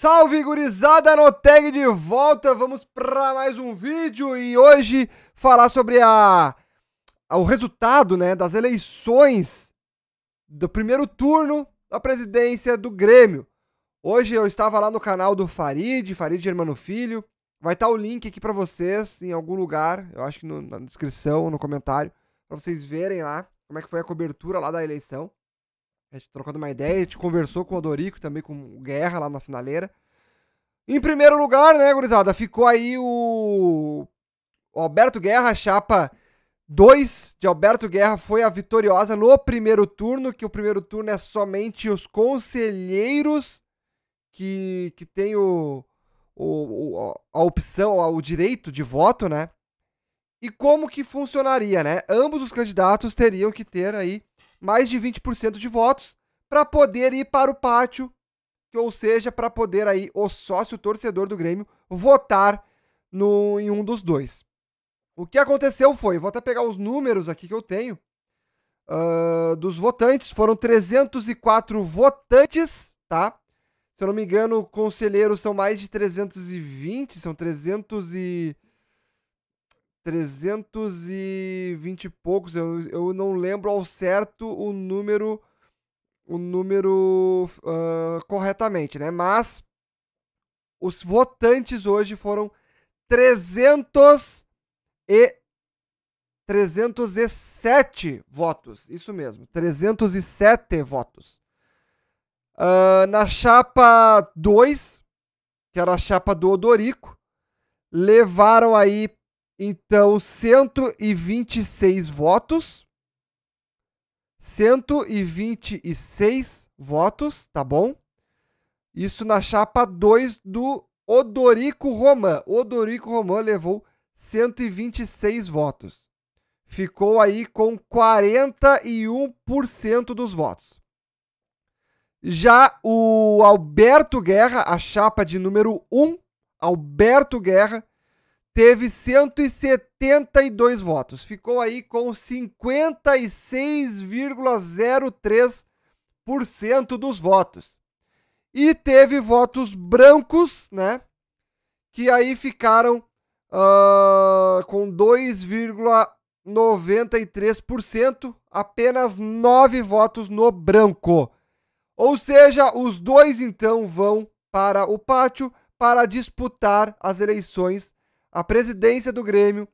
Salve gurizada no tag de volta, vamos para mais um vídeo e hoje falar sobre a, a, o resultado, né, das eleições do primeiro turno da presidência do Grêmio. Hoje eu estava lá no canal do Farid, Farid Germano Filho. Vai estar tá o link aqui para vocês em algum lugar, eu acho que no, na descrição, no comentário, para vocês verem lá como é que foi a cobertura lá da eleição. A gente trocando uma ideia, a gente conversou com o Odorico também, com o Guerra lá na finaleira. Em primeiro lugar, né, gurizada, ficou aí o, o Alberto Guerra, chapa 2 de Alberto Guerra foi a vitoriosa no primeiro turno, que o primeiro turno é somente os conselheiros que, que tem o, o, a opção, o direito de voto, né? E como que funcionaria, né? Ambos os candidatos teriam que ter aí mais de 20% de votos para poder ir para o pátio, ou seja, para poder aí o sócio torcedor do Grêmio votar no, em um dos dois. O que aconteceu foi, vou até pegar os números aqui que eu tenho, uh, dos votantes, foram 304 votantes, tá? Se eu não me engano, conselheiros são mais de 320, são 300 e... 320 e poucos, eu, eu não lembro ao certo o número o número uh, corretamente, né? Mas os votantes hoje foram 300 e 307 votos, isso mesmo, 307 votos. Uh, na chapa 2, que era a chapa do Odorico, levaram aí então, 126 votos. 126 votos, tá bom? Isso na chapa 2 do Odorico Roman. Odorico Roman levou 126 votos. Ficou aí com 41% dos votos. Já o Alberto Guerra, a chapa de número 1, Alberto Guerra, teve 172 votos. Ficou aí com 56,03% dos votos. E teve votos brancos, né? Que aí ficaram uh, com 2,93%, apenas 9 votos no branco. Ou seja, os dois então vão para o pátio para disputar as eleições a presidência do Grêmio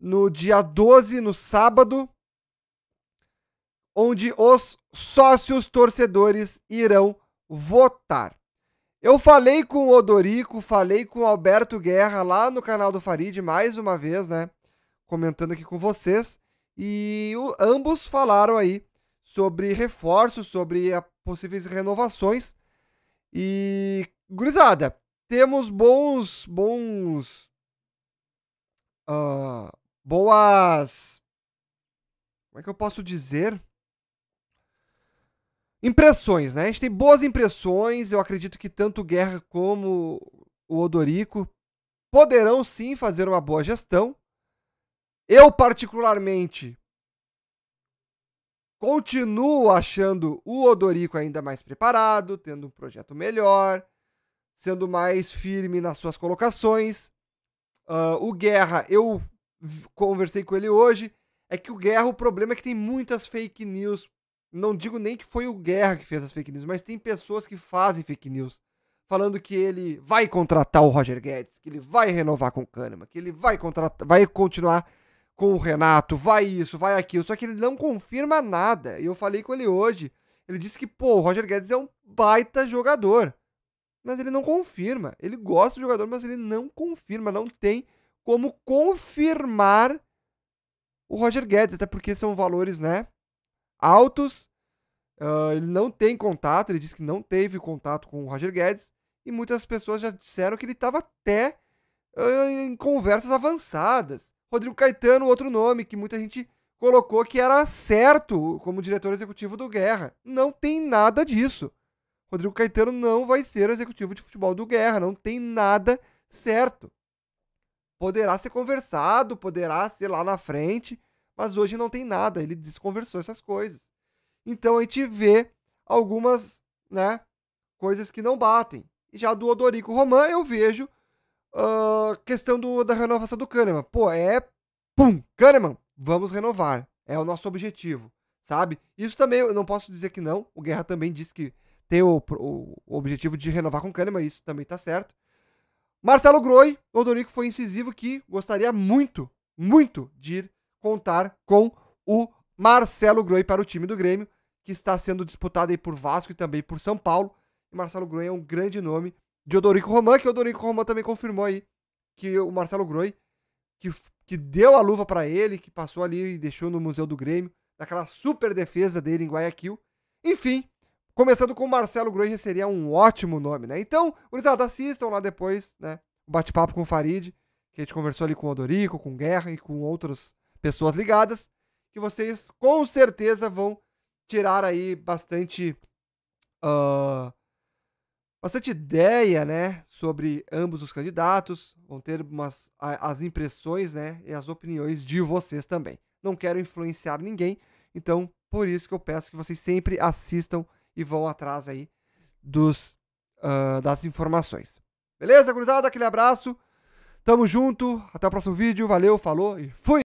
no dia 12, no sábado, onde os sócios torcedores irão votar. Eu falei com o Odorico, falei com o Alberto Guerra lá no canal do Farid, mais uma vez, né? Comentando aqui com vocês. E o, ambos falaram aí sobre reforços, sobre a, possíveis renovações. E, gurizada, temos bons, bons uh, boas. Como é que eu posso dizer? Impressões, né? A gente tem boas impressões. Eu acredito que tanto Guerra como o Odorico poderão sim fazer uma boa gestão. Eu, particularmente, continuo achando o Odorico ainda mais preparado, tendo um projeto melhor, sendo mais firme nas suas colocações. Uh, o Guerra, eu conversei com ele hoje. É que o Guerra, o problema é que tem muitas fake news. Não digo nem que foi o Guerra que fez as fake news, mas tem pessoas que fazem fake news. Falando que ele vai contratar o Roger Guedes, que ele vai renovar com o Kahneman, que ele vai contratar, vai continuar com o Renato, vai isso, vai aquilo. Só que ele não confirma nada. E eu falei com ele hoje. Ele disse que, pô, o Roger Guedes é um baita jogador mas ele não confirma. Ele gosta do jogador, mas ele não confirma. Não tem como confirmar o Roger Guedes, até porque são valores, né? Altos. Uh, ele não tem contato, ele disse que não teve contato com o Roger Guedes. E muitas pessoas já disseram que ele estava até uh, em conversas avançadas. Rodrigo Caetano, outro nome que muita gente colocou que era certo como diretor executivo do Guerra. Não tem nada disso. Rodrigo Caetano não vai ser executivo de futebol do Guerra, não tem nada certo. Poderá ser conversado, poderá ser lá na frente, mas hoje não tem nada, ele desconversou essas coisas. Então a gente vê algumas, né, coisas que não batem. E já do Odorico Roman eu vejo a uh, questão do, da renovação do Kahneman. Pô, é pum, Kahneman, vamos renovar. É o nosso objetivo, sabe? Isso também eu não posso dizer que não. O Guerra também disse que ter o, o, o objetivo de renovar com o Kahneman, isso também está certo. Marcelo Groi, Odorico foi incisivo que gostaria muito, muito de ir contar com o Marcelo Groi para o time do Grêmio, que está sendo disputado aí por Vasco e também por São Paulo. E Marcelo Groi é um grande nome de Odorico Roman, que Odorico Roman também confirmou aí que o Marcelo Groi, que, que deu a luva para ele, que passou ali e deixou no Museu do Grêmio, daquela super defesa dele em Guayaquil. Enfim, Começando com Marcelo Grohe seria um ótimo nome, né? Então, gurizada, assistam lá depois, né? O bate-papo com o Farid, que a gente conversou ali com o Odorico, com o Guerra e com outras pessoas ligadas, que vocês com certeza vão tirar aí bastante. Uh, bastante ideia, né? Sobre ambos os candidatos. Vão ter umas, as impressões, né? E as opiniões de vocês também. Não quero influenciar ninguém, então por isso que eu peço que vocês sempre assistam e vão atrás aí dos, uh, das informações. Beleza, gurizada? Aquele abraço. Tamo junto. Até o próximo vídeo. Valeu, falou e fui!